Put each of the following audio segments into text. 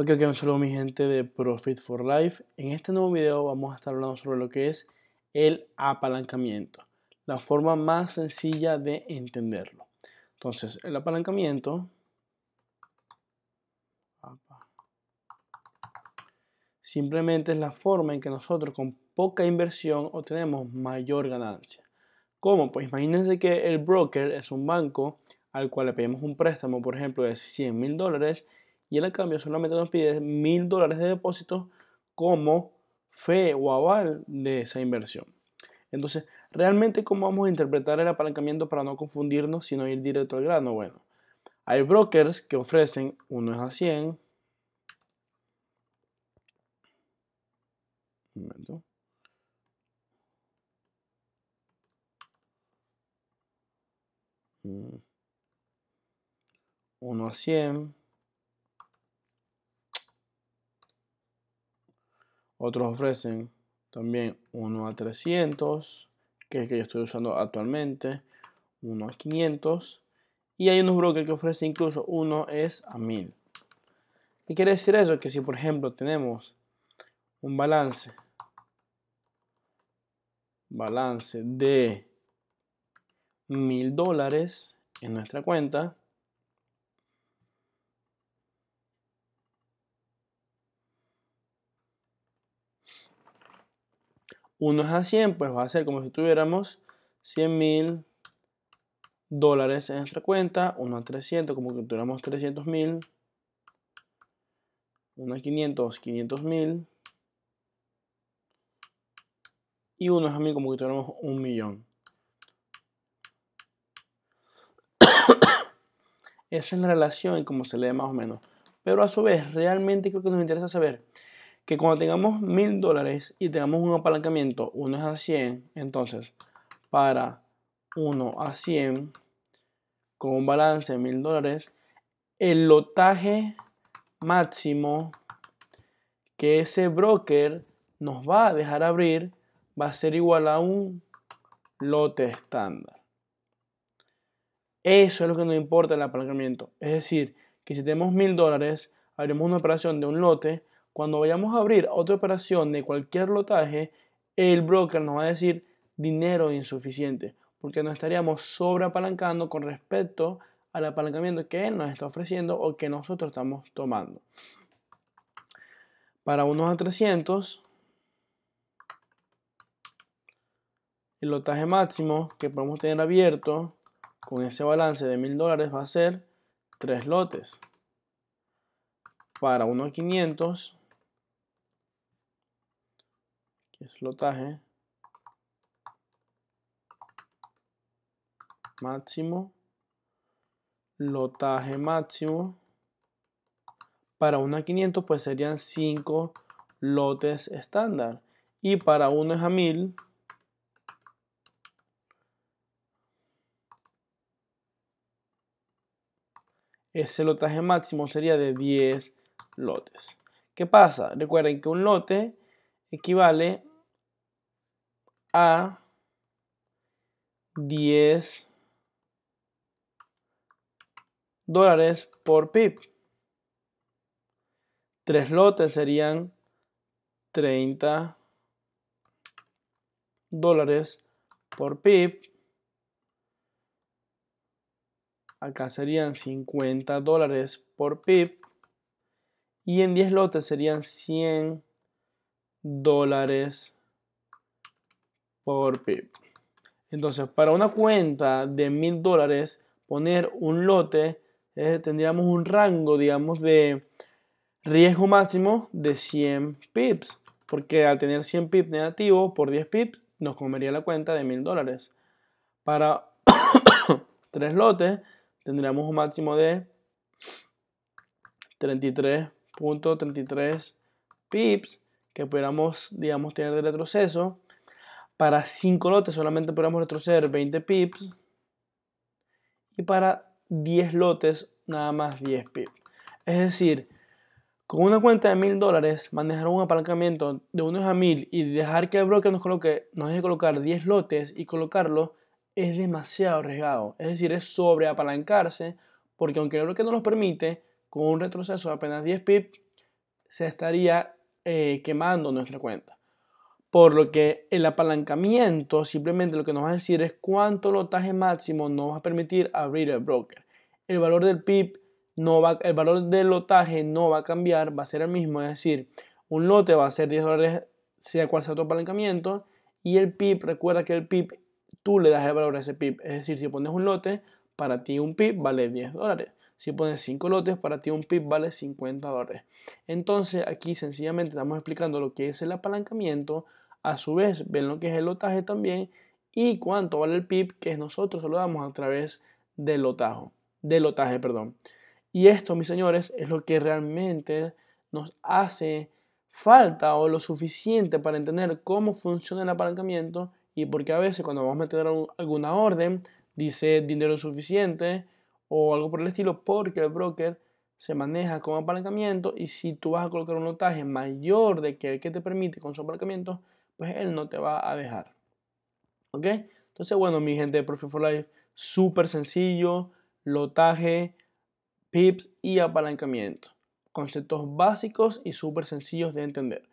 Ok, ok, un saludo mi gente de Profit for Life. En este nuevo video vamos a estar hablando sobre lo que es el apalancamiento, la forma más sencilla de entenderlo. Entonces, el apalancamiento simplemente es la forma en que nosotros con poca inversión obtenemos mayor ganancia. ¿Cómo? Pues imagínense que el broker es un banco al cual le pedimos un préstamo, por ejemplo, de 100 mil dólares y en el cambio solamente nos pide mil dólares de depósito como fe o aval de esa inversión. Entonces, ¿realmente cómo vamos a interpretar el apalancamiento para no confundirnos, sino ir directo al grano? Bueno, hay brokers que ofrecen, uno es a 100, un mm. uno a 100, Otros ofrecen también uno a 300, que es el que yo estoy usando actualmente, uno a 500. Y hay unos brokers que ofrecen incluso uno es a 1000. ¿Qué quiere decir eso? Que si por ejemplo tenemos un balance, balance de 1000 dólares en nuestra cuenta, 1 es a 100, pues va a ser como si tuviéramos 100 mil dólares en nuestra cuenta, 1 a 300, como que tuviéramos 300 mil, 1 a 500, 500 mil, y 1 a 1000, como que tuviéramos un millón. Esa es la relación y cómo se lee más o menos. Pero a su vez, realmente creo que nos interesa saber que cuando tengamos mil dólares y tengamos un apalancamiento, 1 es a 100, entonces para 1 a 100 con un balance de mil dólares, el lotaje máximo que ese broker nos va a dejar abrir va a ser igual a un lote estándar. Eso es lo que nos importa el apalancamiento. Es decir, que si tenemos mil dólares, abrimos una operación de un lote cuando vayamos a abrir otra operación de cualquier lotaje, el broker nos va a decir dinero insuficiente, porque nos estaríamos sobreapalancando con respecto al apalancamiento que él nos está ofreciendo o que nosotros estamos tomando. Para unos a 300, el lotaje máximo que podemos tener abierto con ese balance de 1000 dólares va a ser 3 lotes. Para unos 500, es lotaje máximo, lotaje máximo. Para una 500 pues serían 5 lotes estándar. Y para una es a 1000. Ese lotaje máximo sería de 10 lotes. ¿Qué pasa? Recuerden que un lote equivale a a 10 dólares por pip. Tres lotes serían 30 dólares por pip. Acá serían 50 dólares por pip. Y en 10 lotes serían 100 dólares por por pip. Entonces, para una cuenta de 1000 dólares, poner un lote, eh, tendríamos un rango, digamos, de riesgo máximo de 100 pips. Porque al tener 100 pips negativo por 10 pips, nos comería la cuenta de 1000 dólares. Para tres lotes, tendríamos un máximo de 33.33 pips que pudiéramos, digamos, tener de retroceso para 5 lotes solamente podemos retroceder 20 pips. Y para 10 lotes nada más 10 pips. Es decir, con una cuenta de 1000 dólares, manejar un apalancamiento de unos a 1000 y dejar que el broker nos coloque, nos deje colocar 10 lotes y colocarlo es demasiado arriesgado. Es decir, es sobre apalancarse porque aunque el broker no nos permite, con un retroceso de apenas 10 pips, se estaría eh, quemando nuestra cuenta. Por lo que el apalancamiento simplemente lo que nos va a decir es cuánto lotaje máximo nos va a permitir abrir el broker. El valor del PIP, no va, el valor del lotaje no va a cambiar, va a ser el mismo, es decir, un lote va a ser 10 dólares sea cual sea tu apalancamiento y el PIB, recuerda que el PIB tú le das el valor a ese PIB, es decir, si pones un lote, para ti un PIB vale 10 dólares. Si pones 5 lotes, para ti un PIP vale 50 dólares. Entonces aquí sencillamente estamos explicando lo que es el apalancamiento, a su vez ven lo que es el lotaje también y cuánto vale el PIB que nosotros lo damos a través del lotajo, del lotaje, perdón. Y esto, mis señores, es lo que realmente nos hace falta o lo suficiente para entender cómo funciona el apalancamiento y porque a veces cuando vamos a meter alguna orden dice dinero suficiente o algo por el estilo porque el broker se maneja con apalancamiento y si tú vas a colocar un lotaje mayor de que el que te permite con su apalancamiento, pues Él no te va a dejar. ¿Ok? Entonces, bueno, mi gente de Profit for Life, súper sencillo, lotaje, pips y apalancamiento. Conceptos básicos y súper sencillos de entender.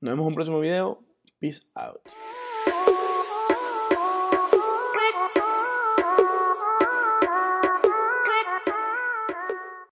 Nos vemos en un próximo video. Peace out.